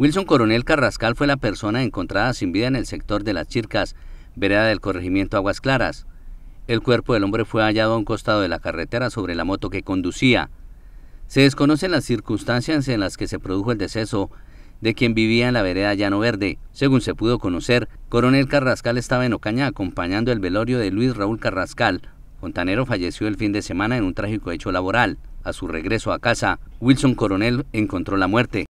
Wilson Coronel Carrascal fue la persona encontrada sin vida en el sector de Las Chircas, vereda del corregimiento Aguas Claras. El cuerpo del hombre fue hallado a un costado de la carretera sobre la moto que conducía. Se desconocen las circunstancias en las que se produjo el deceso de quien vivía en la vereda Llano Verde. Según se pudo conocer, Coronel Carrascal estaba en Ocaña acompañando el velorio de Luis Raúl Carrascal. Fontanero falleció el fin de semana en un trágico hecho laboral. A su regreso a casa, Wilson Coronel encontró la muerte.